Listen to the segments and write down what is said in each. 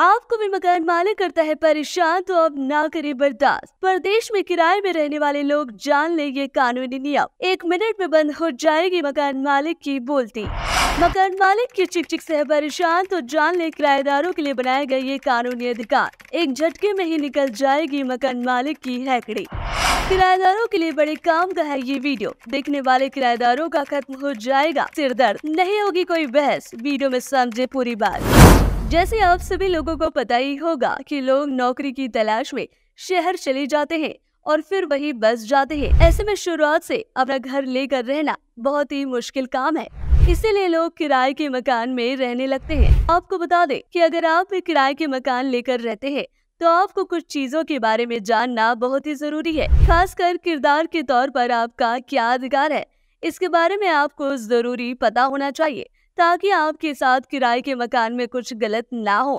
आपको भी मकान मालिक करता है परेशान तो अब ना करे बर्दाश्त प्रदेश में किराए में रहने वाले लोग जान ले ये कानूनी नियम एक मिनट में बंद हो जाएगी मकान मालिक की बोलती मकान मालिक की चिक चिक से परेशान तो जान ले किराएदारों के लिए बनाए गए ये कानूनी अधिकार एक झटके में ही निकल जाएगी मकान मालिक की हैकड़ी किराएदारों के लिए बड़े काम का है ये वीडियो देखने वाले किराएदारों का खत्म हो जाएगा सिर दर्द नहीं होगी कोई बहस वीडियो में समझे पूरी बात जैसे आप सभी लोगों को पता ही होगा कि लोग नौकरी की तलाश में शहर चले जाते हैं और फिर वही बस जाते हैं ऐसे में शुरुआत से अपना घर लेकर रहना बहुत ही मुश्किल काम है इसीलिए लोग किराए के मकान में रहने लगते हैं आपको बता दें कि अगर आप किराए के मकान लेकर रहते हैं तो आपको कुछ चीजों के बारे में जानना बहुत ही जरूरी है खासकर किरदार के तौर पर आपका क्या अधिकार है इसके बारे में आपको जरूरी पता होना चाहिए ताकि आपके साथ किराए के मकान में कुछ गलत ना हो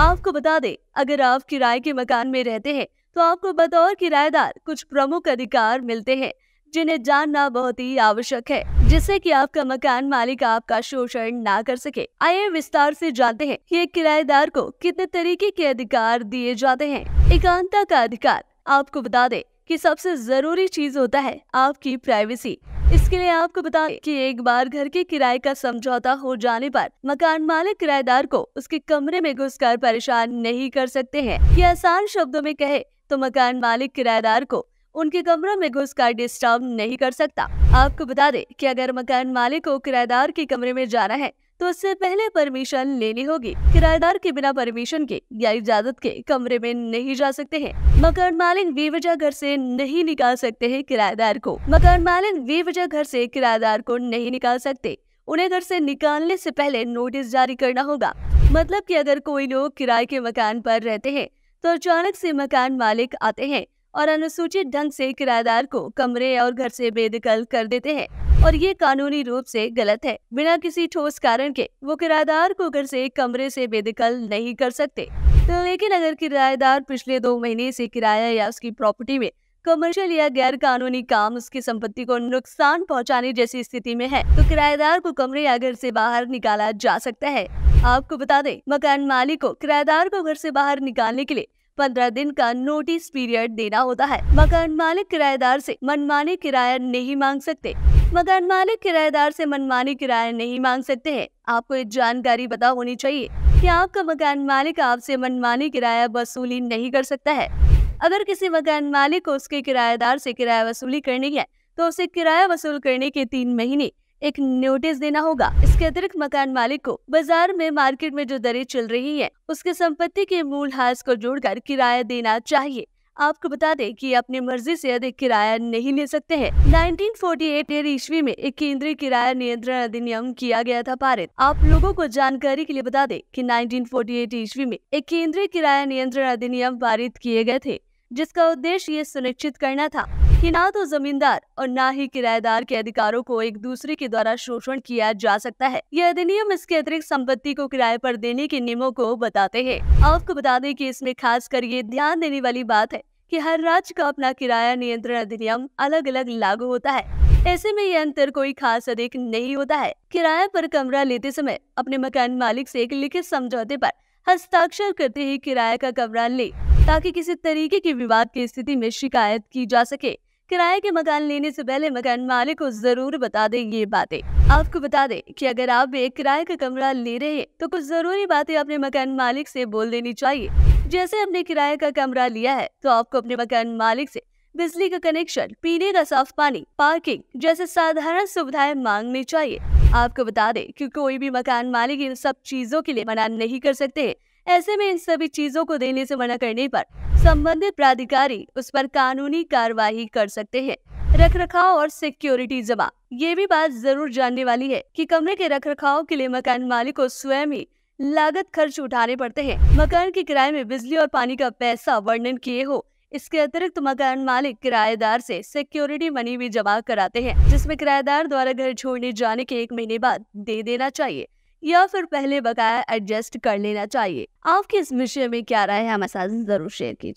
आपको बता दें अगर आप किराए के मकान में रहते हैं तो आपको बतौर किराएदार कुछ प्रमुख अधिकार मिलते हैं जिन्हें जानना बहुत ही आवश्यक है जिससे कि आपका मकान मालिक आपका शोषण ना कर सके आइए विस्तार से जानते हैं कि किराएदार को कितने तरीके के अधिकार दिए जाते हैं एकांता का अधिकार आपको बता दे कि सबसे जरूरी चीज होता है आपकी प्राइवेसी इसके लिए आपको बता कि एक बार घर के किराए का समझौता हो जाने पर मकान मालिक किराएदार को उसके कमरे में घुसकर परेशान नहीं कर सकते हैं ये आसान शब्दों में कहे तो मकान मालिक किराएदार को उनके कमरे में घुसकर डिस्टर्ब नहीं कर सकता आपको बता दे कि अगर मकान मालिक को किराएदार के कमरे में जाना है तो उससे पहले परमिशन लेनी होगी किराएदार के बिना परमिशन के या इजाजत के कमरे में नहीं जा सकते हैं मकान मालिक बेवजह घर से नहीं निकाल सकते हैं किराएदार को मकान मालिक बेवजह घर से किराएदार को नहीं निकाल सकते उन्हें घर से निकालने से पहले नोटिस जारी करना होगा मतलब कि अगर कोई लोग किराए के मकान पर रहते हैं तो अचानक से मकान मालिक आते हैं और अनुसूचित ढंग से किराएदार को कमरे और घर से बेदखल कर देते हैं और ये कानूनी रूप से गलत है बिना किसी ठोस कारण के वो किराएदार को घर से कमरे से बेदखल नहीं कर सकते तो लेकिन अगर किराएदार पिछले दो महीने से किराया या उसकी प्रॉपर्टी में कमर्शियल या गैर कानूनी काम उसकी संपत्ति को नुकसान पहुंचाने जैसी स्थिति में है तो किराएदार को कमरे या घर से बाहर निकाला जा सकता है आपको बता दें मकान मालिक को किराएदार को घर से बाहर निकालने के लिए पंद्रह दिन का नोटिस पीरियड देना होता है मकान मालिक किराएदार से मनमाने किराया नहीं मांग सकते मकान मालिक किराएदार से मनमानी किराया नहीं मांग सकते हैं आपको एक जानकारी बता होनी चाहिए कि आपका मकान मालिक आपसे मनमानी किराया वसूली नहीं कर सकता है अगर किसी मकान मालिक को उसके किराएदार से किराया वसूली करनी है तो उसे किराया वसूल करने के तीन महीने एक नोटिस देना होगा इसके अतिरिक्त मकान मालिक को बाजार में मार्केट में जो दरें चल रही है उसके संपत्ति के मूल हास को जोड़कर किराया देना चाहिए आपको बता दें कि अपनी मर्जी से अधिक किराया नहीं ले सकते हैं 1948 एट ईस्वी में एक केंद्रीय किराया नियंत्रण अधिनियम किया गया था पारित आप लोगों को जानकारी के लिए बता दें कि 1948 ईस्वी में एक केंद्रीय किराया नियंत्रण अधिनियम पारित किए गए थे जिसका उद्देश्य ये सुनिश्चित करना था कि ना तो जमींदार और ना ही किराएदार के अधिकारों को एक दूसरे के द्वारा शोषण किया जा सकता है यह अधिनियम इसके अतिरिक्त संपत्ति को किराए पर देने के नियमों को बताते हैं आपको बता दें कि इसमें खास कर ये ध्यान देने वाली बात है कि हर राज्य का अपना किराया नियंत्रण अधिनियम अलग अलग लागू होता है ऐसे में यह अंतर कोई खास अधिक नहीं होता है किराया पर कमरा लेते समय अपने मकान मालिक से एक लिखित समझौते पर हस्ताक्षर करते ही किराया का कमरा ले ताकि किसी तरीके के विवाद की स्थिति में शिकायत की जा सके किराए के मकान लेने से पहले मकान मालिक को जरूर बता दें ये बातें आपको बता दें कि अगर आप एक किराए का कमरा ले रहे हैं तो कुछ जरूरी बातें अपने मकान मालिक से बोल देनी चाहिए जैसे आपने किराए का कमरा लिया है तो आपको अपने मकान मालिक से बिजली का कनेक्शन पीने का साफ पानी पार्किंग जैसे साधारण सुविधाएं मांगनी चाहिए आपको बता दें कि कोई भी मकान मालिक इन सब चीजों के लिए मना नहीं कर सकते ऐसे में इन सभी चीजों को देने से मना करने पर संबंधित प्राधिकारी उस पर कानूनी कार्रवाई कर सकते हैं रख रखाव और सिक्योरिटी जमा ये भी बात जरूर जानने वाली है कि कमरे के रख रखाव के लिए मकान मालिक को स्वयं ही लागत खर्च उठाने पड़ते हैं मकान के किराए में बिजली और पानी का पैसा वर्णन किए हो इसके अतिरिक्त मकान मालिक किराएदार से सिक्योरिटी मनी भी जमा कराते हैं जिसमें किराएदार द्वारा घर छोड़ने जाने के एक महीने बाद दे देना चाहिए या फिर पहले बकाया एडजस्ट कर लेना चाहिए आपके इस विषय में क्या राय है हमारे साथ जरूर शेयर कीजिए